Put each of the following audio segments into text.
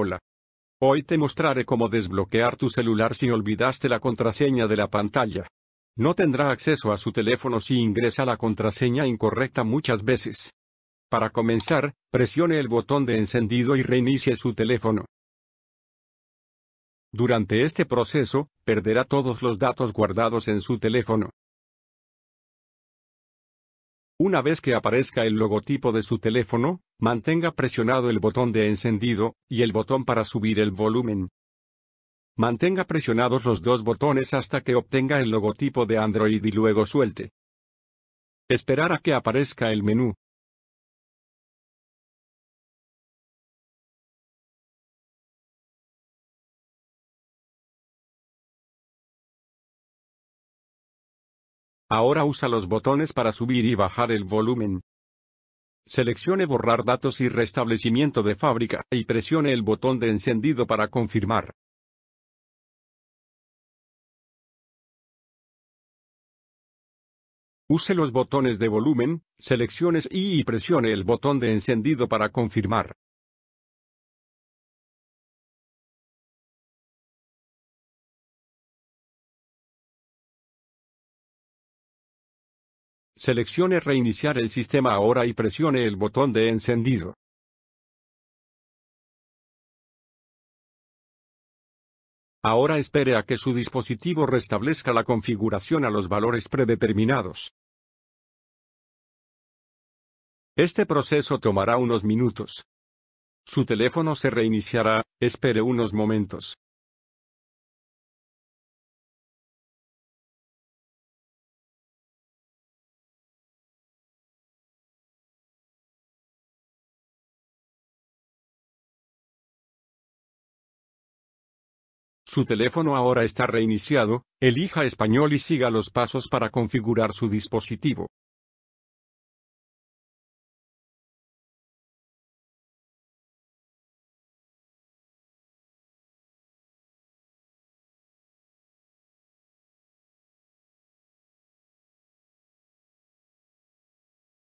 Hola. Hoy te mostraré cómo desbloquear tu celular si olvidaste la contraseña de la pantalla. No tendrá acceso a su teléfono si ingresa la contraseña incorrecta muchas veces. Para comenzar, presione el botón de encendido y reinicie su teléfono. Durante este proceso, perderá todos los datos guardados en su teléfono. Una vez que aparezca el logotipo de su teléfono, mantenga presionado el botón de encendido, y el botón para subir el volumen. Mantenga presionados los dos botones hasta que obtenga el logotipo de Android y luego suelte. Esperar a que aparezca el menú. Ahora usa los botones para subir y bajar el volumen. Seleccione Borrar datos y Restablecimiento de fábrica y presione el botón de encendido para confirmar. Use los botones de volumen, selecciones y presione el botón de encendido para confirmar. Seleccione Reiniciar el sistema ahora y presione el botón de encendido. Ahora espere a que su dispositivo restablezca la configuración a los valores predeterminados. Este proceso tomará unos minutos. Su teléfono se reiniciará, espere unos momentos. Su teléfono ahora está reiniciado, elija español y siga los pasos para configurar su dispositivo.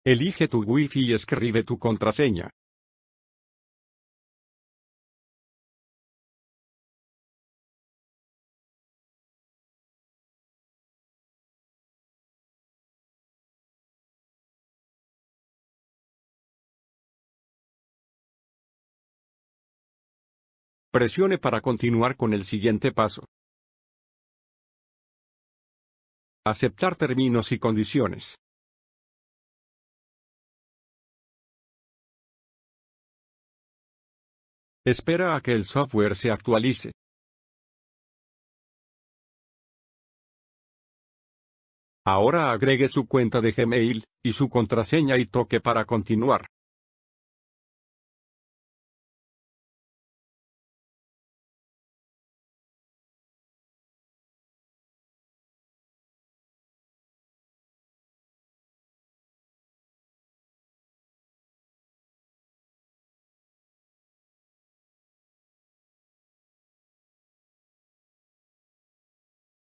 Elige tu Wi-Fi y escribe tu contraseña. Presione para continuar con el siguiente paso. Aceptar términos y condiciones. Espera a que el software se actualice. Ahora agregue su cuenta de Gmail y su contraseña y toque para continuar.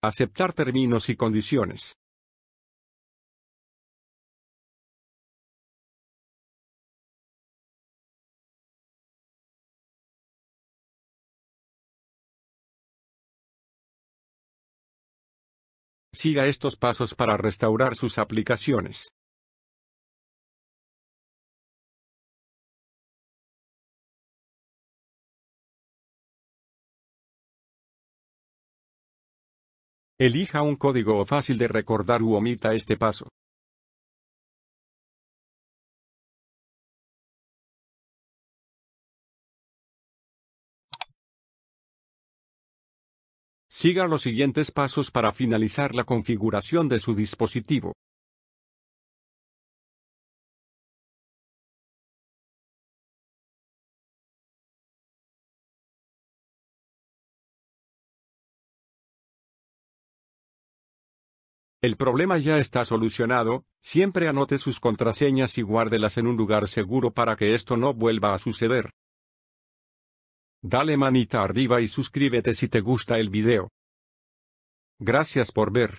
Aceptar términos y condiciones. Siga estos pasos para restaurar sus aplicaciones. Elija un código fácil de recordar u omita este paso. Siga los siguientes pasos para finalizar la configuración de su dispositivo. El problema ya está solucionado, siempre anote sus contraseñas y guárdelas en un lugar seguro para que esto no vuelva a suceder. Dale manita arriba y suscríbete si te gusta el video. Gracias por ver.